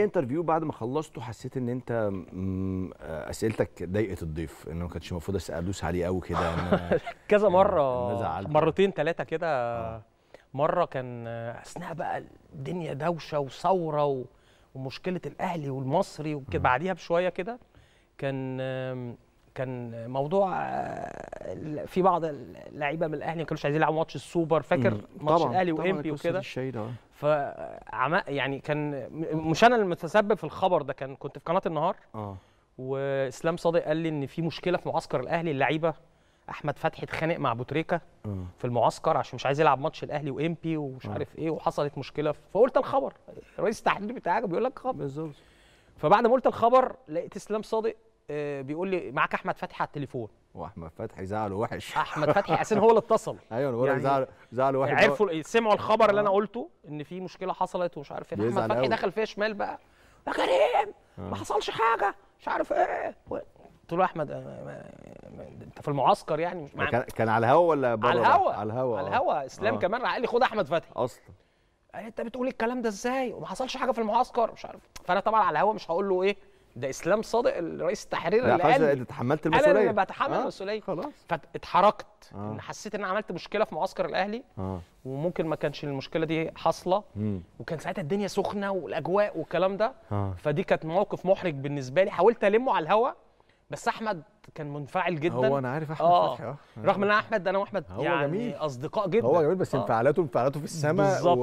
انترفيو بعد ما خلصته حسيت ان انت آه، اسئلتك ضايقت الضيف انه ما كانش المفروض ادوس عليه قوي كده كذا مره مرتين ثلاثه كده مره كان آه. آه، اثناء بقى الدنيا دوشه وثوره و... ومشكله الاهلي والمصري وكده بعديها بشويه كده كان كان موضوع في بعض اللعيبه من الاهلي ما كانوش عايزين يلعبوا ماتش السوبر فاكر ماتش الاهلي وامبي وكده ف يعني كان مش انا المتسبب في الخبر ده كان كنت في قناه النهار اه واسلام صادق قال لي ان في مشكله في معسكر الاهلي اللعيبه احمد فتحي اتخانق مع بوتريكا آه. في المعسكر عشان مش عايز يلعب ماتش الاهلي وامبي ومش آه. عارف ايه وحصلت مشكله فقلت الخبر رئيس التحرير بتاعك بيقول لك خبر بالظبط فبعد ما قلت الخبر لقيت اسلام صادق آه، بيقول لي معاك احمد فتحي على التليفون واحمد فتحي زعله وحش احمد فتحي حسين هو اللي اتصل ايوه انا بقول يعني زعله زعله وحش عرفوا سمعوا الخبر اللي انا آه. قلته ان في مشكله حصلت ومش عارف ايه احمد فتحي دخل فيها شمال بقى يا كريم ما آه. حصلش حاجه مش عارف ايه قلت له احمد انت في المعسكر يعني مش كان, كان على الهوا ولا بره على الهوا على الهوا على الهوا اسلام آه. كمان قال لي خد احمد فتحي اصلا قال انت بتقول الكلام ده ازاي وما حصلش حاجه في المعسكر مش عارف فانا طبعا على الهوا مش هقول له ايه ده اسلام صادق الرئيس التحرير اللي قال انا إيه؟ تحملت المسؤوليه انا اللي بتحمل آه، المسؤوليه آه خلاص فاتحركت آه. ان حسيت ان انا عملت مشكله في معسكر الاهلي آه. وممكن ما كانش المشكله دي حاصله وكان ساعتها الدنيا سخنه والاجواء والكلام ده آه. فدي كانت موقف محرج بالنسبه لي حاولت المه على الهوا بس احمد كان منفعل جدا هو انا عارف احمد آه. فتحي اه رغم ان احمد انا واحمد يعني جميل. اصدقاء جدا هو جميل بس آه. انفعالاته انفعالاته في السماء بالظبط